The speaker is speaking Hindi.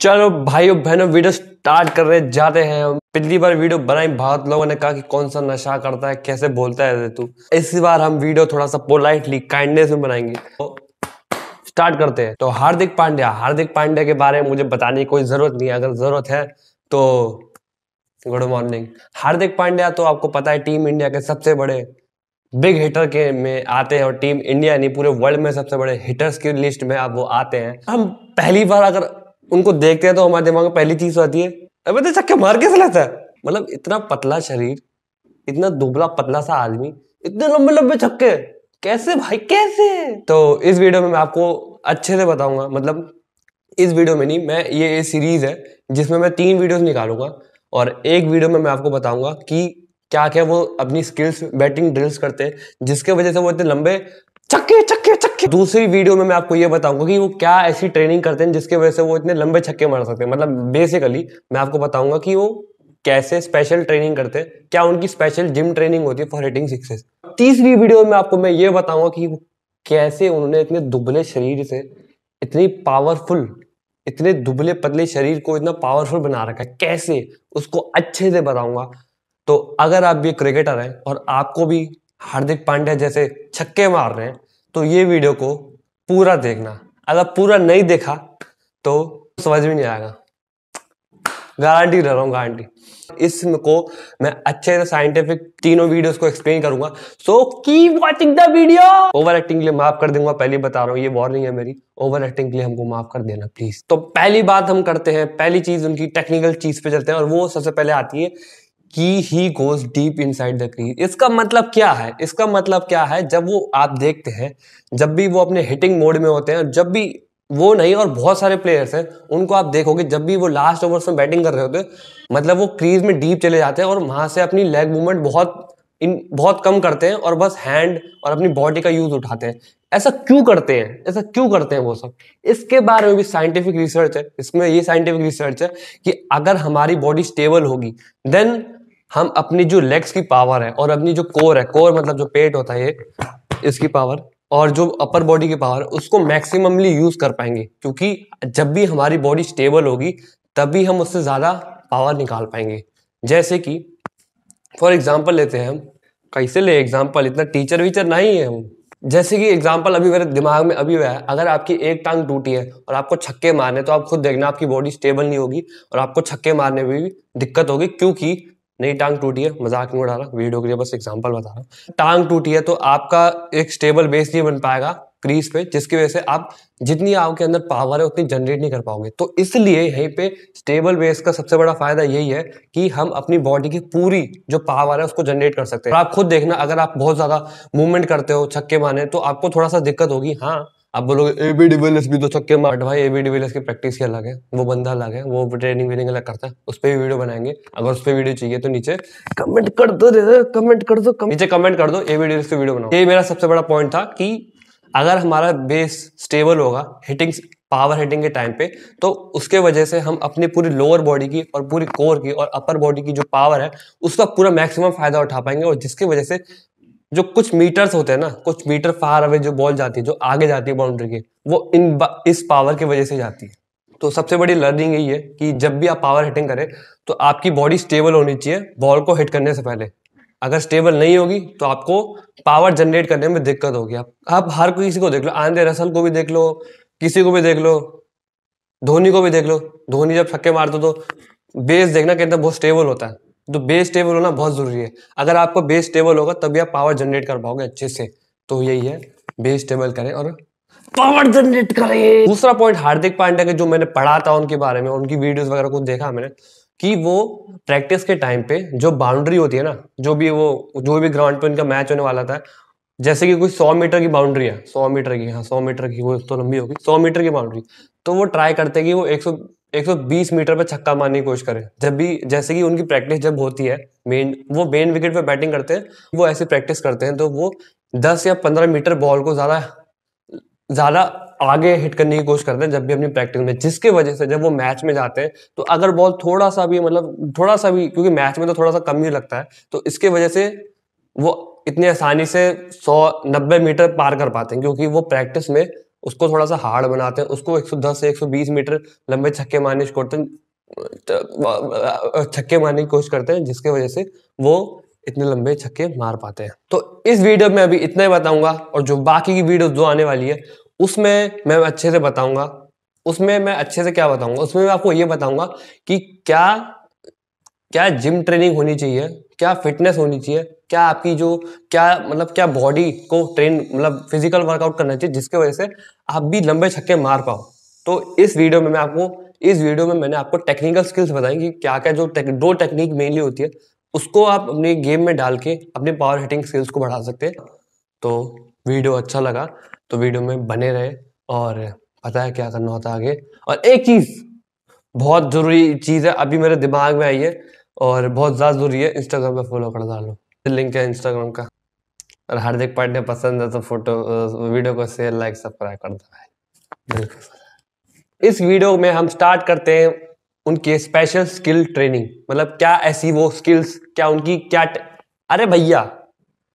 चलो भाई बहनों वीडियो स्टार्ट कर रहे जाते हैं पिछली बार वीडियो बनाई बहुत लोगों ने कहा कि कौन सा नशा करता है कैसे बोलता है तू इस बार हम वीडियो थोड़ा सा पोलाइटली काइंडनेस में बनाएंगे तो स्टार्ट करते हैं तो हार्दिक पांड्या हार्दिक पांड्या के बारे में मुझे बताने की कोई जरूरत नहीं है अगर जरूरत है तो गुड मॉर्निंग हार्दिक पांड्या तो आपको पता है टीम इंडिया के सबसे बड़े बिग हिटर के में आते हैं और टीम इंडिया नहीं पूरे वर्ल्ड में सबसे बड़े हिटर्स की लिस्ट में आप वो आते हैं हम पहली बार अगर उनको देखते हैं तो हमारे दिमाग में पहली चीज आती है अबे तो चक्के मार कैसे लेता है मतलब इतना पतला शरीर इतना दुबला पतला सा आदमी इतने लंबे लंबे छक्के कैसे भाई कैसे तो इस वीडियो में मैं आपको अच्छे से बताऊंगा मतलब इस वीडियो में नहीं मैं ये एक सीरीज है जिसमें मैं तीन वीडियोस निकालूंगा और एक वीडियो में मैं आपको बताऊंगा कि क्या क्या वो अपनी स्किल्स बैटिंग ड्रिल्स करते हैं जिसके वजह से वो इतने लंबे छक्के छक्के छक्के दूसरी वीडियो में मैं आपको ये बताऊंगा कि वो क्या ऐसी ट्रेनिंग करते हैं जिसके वजह से वो इतने लंबे छक्के मार सकते हैं मतलब बेसिकली मैं आपको बताऊंगा कि वो कैसे स्पेशल ट्रेनिंग करते हैं क्या उनकी स्पेशल जिम ट्रेनिंग होती है फॉर हिटिंग सिक्सेस तीसरी वीडियो में आपको मैं ये बताऊंगा कि कैसे उन्होंने इतने दुबले शरीर से इतनी पावरफुल इतने दुबले पतले शरीर को इतना पावरफुल बना रखा है कैसे उसको अच्छे से बताऊंगा तो अगर आप भी क्रिकेटर हैं और आपको भी हार्दिक पांड्या जैसे छक्के मार रहे हैं तो ये वीडियो को पूरा देखना अगर पूरा नहीं देखा तो समझ भी नहीं आएगा गारंटी दे रहा हूँ गारंटी इसको मैं अच्छे से साइंटिफिक तीनों वीडियोस को एक्सप्लेन करूंगा so keep watching the video over acting के लिए माफ कर दूंगा पहले बता रहा हूँ ये वार्निंग है मेरी ओवर एक्टिंग के लिए हमको माफ कर देना प्लीज तो पहली बात हम करते हैं पहली चीज उनकी टेक्निकल चीज पे चलते हैं और वो सबसे पहले आती है कि he goes deep inside the crease इसका मतलब क्या है इसका मतलब क्या है जब वो आप देखते हैं जब भी वो अपने हिटिंग मोड में होते हैं जब भी वो नहीं और बहुत सारे प्लेयर्स हैं उनको आप देखोगे जब भी वो लास्ट ओवर्स में बैटिंग कर रहे होते मतलब वो क्रीज में डीप चले जाते हैं और वहां से अपनी लेग मूवमेंट बहुत इन बहुत कम करते हैं और बस हैंड और अपनी बॉडी का यूज उठाते हैं ऐसा क्यों करते हैं ऐसा क्यों करते हैं वो सब इसके बारे में भी साइंटिफिक रिसर्च है इसमें ये साइंटिफिक रिसर्च है कि अगर हमारी बॉडी स्टेबल होगी देन हम अपनी जो लेग्स की पावर है और अपनी जो कोर है कोर मतलब जो पेट होता है ये इसकी पावर और जो अपर बॉडी की पावर उसको मैक्सिममली यूज कर पाएंगे क्योंकि जब भी हमारी बॉडी स्टेबल होगी तभी हम उससे ज़्यादा पावर निकाल पाएंगे जैसे कि फॉर एग्जाम्पल लेते हैं हम कैसे ले एग्जाम्पल इतना टीचर वीचर नहीं है हम जैसे कि एग्जाम्पल अभी मेरे दिमाग में अभी हुआ है अगर आपकी एक टांग टूटी है और आपको छक्के मारने तो आप खुद देखना आपकी बॉडी स्टेबल नहीं होगी और आपको छक्के मारने में भी दिक्कत होगी क्योंकि नहीं टांग टूटी है मजाक नहीं उड़ा रहा वीडियो के लिए बस एग्जांपल बता रहा हूँ टांग टूटी है तो आपका एक स्टेबल बेस नहीं बन पाएगा क्रीज पे जिसकी वजह से आप जितनी आपके अंदर पावर है उतनी जनरेट नहीं कर पाओगे तो इसलिए यहीं पे स्टेबल बेस का सबसे बड़ा फायदा यही है कि हम अपनी बॉडी की पूरी जो पावर है उसको जनरेट कर सकते हैं आप खुद देखना अगर आप बहुत ज्यादा मूवमेंट करते हो छक्के माने तो आपको थोड़ा सा दिक्कत होगी हाँ आप बोलोगे ए बी डिविलियर्स भी दो तो छक्के मार भाई ए बी डिविलियर्स की प्रैक्टिस ही अलग है वो बंदा अलग है वो ट्रेनिंग वेनिंग अलग करता है उस पर भी वीडियो बनाएंगे अगर उस पर वीडियो चाहिए तो नीचे कमेंट कर दो कमेंट कर दो कम... नीचे कमेंट कर दो ए बी डिविलियर्स की वीडियो बनाओ ये मेरा सबसे बड़ा पॉइंट था कि अगर हमारा बेस स्टेबल होगा हिटिंग पावर हिटिंग के टाइम पे तो उसके वजह से हम अपनी पूरी लोअर बॉडी की और पूरी कोर की और अपर बॉडी की जो पावर है उसका पूरा मैक्सिमम फायदा उठा पाएंगे और जिसकी वजह से जो कुछ मीटर्स होते हैं ना कुछ मीटर फार अवे जो बॉल जाती है जो आगे जाती है बाउंड्री के वो इन इस पावर की वजह से जाती है तो सबसे बड़ी लर्निंग यही है कि जब भी आप पावर हिटिंग करें तो आपकी बॉडी स्टेबल होनी चाहिए बॉल को हिट करने से पहले अगर स्टेबल नहीं होगी तो आपको पावर जनरेट करने में दिक्कत होगी आप आप हर किसी को देख लो आंदे रसल को भी देख लो किसी को भी देख लो धोनी को भी देख लो धोनी जब छक्के मारते तो बेस देखना हैं बहुत स्टेबल होता है तो बेस टेबल होना बहुत जरूरी है अगर आपको बेस टेबल होगा तभी आप पावर जनरेट कर पाओगे अच्छे से तो यही है बेस टेबल करें और पावर जनरेट करें दूसरा पॉइंट हार्दिक पांड्या के जो मैंने पढ़ा था उनके बारे में उनकी वीडियोस वगैरह को देखा मैंने कि वो प्रैक्टिस के टाइम पे जो बाउंड्री होती है ना जो भी वो जो भी ग्राउंड पे उनका मैच होने वाला था जैसे कि कोई सौ मीटर की बाउंड्री है सौ मीटर की हाँ सौ मीटर की वो तो लंबी होगी सौ मीटर की बाउंड्री तो वो ट्राई करते हैं कि वो एक सौ 120 मीटर पर छक्का मारने की कोशिश करें जब भी जैसे कि उनकी प्रैक्टिस जब होती है मेन वो मेन विकेट पर बैटिंग करते हैं वो ऐसी प्रैक्टिस करते हैं तो वो 10 या 15 मीटर बॉल को ज़्यादा ज़्यादा आगे हिट करने की कोशिश करते हैं जब भी अपनी प्रैक्टिस में जिसके वजह से जब वो मैच में जाते हैं तो अगर बॉल थोड़ा सा भी मतलब थोड़ा सा भी क्योंकि मैच में तो थोड़ा सा कम ही लगता है तो इसके वजह से वो इतनी आसानी से सौ नब्बे मीटर पार कर पाते हैं क्योंकि वो प्रैक्टिस में उसको थोड़ा सा हार्ड बनाते हैं उसको 110 से 120 मीटर लंबे छक्के मारने की करते हैं छक्के मारने की कोशिश करते हैं जिसके वजह से वो इतने लंबे छक्के मार पाते हैं तो इस वीडियो में अभी इतना ही बताऊंगा और जो बाकी की वीडियो जो आने वाली है उसमें मैं अच्छे से बताऊंगा उसमें मैं अच्छे से क्या बताऊंगा उसमें मैं आपको ये बताऊंगा कि क्या क्या जिम ट्रेनिंग होनी चाहिए क्या फिटनेस होनी चाहिए क्या आपकी जो क्या मतलब क्या बॉडी को ट्रेन मतलब फिजिकल वर्कआउट करना चाहिए जिसकी वजह से आप भी लंबे छक्के मार पाओ तो इस वीडियो में मैं आपको इस वीडियो में मैंने आपको टेक्निकल स्किल्स बताई कि क्या क्या जो टेक, दो टेक्निक मेनली होती है उसको आप अपने गेम में डाल के अपने पावर हिटिंग स्किल्स को बढ़ा सकते हैं तो वीडियो अच्छा लगा तो वीडियो में बने रहे और पता है क्या करना होता आगे और एक चीज़ बहुत ज़रूरी चीज़ है अभी मेरे दिमाग में आई है और बहुत ज़्यादा ज़रूरी है इंस्टाग्राम पर फॉलो कर डालो लिंक है इंस्टाग्राम का और हार्दिक पांडे पसंद है तो फोटो वीडियो को शेयर लाइक सब्सक्राइब कर दो भाई इस वीडियो में हम स्टार्ट करते हैं उनकी स्पेशल स्किल ट्रेनिंग मतलब क्या ऐसी वो स्किल्स क्या उनकी क्या अरे भैया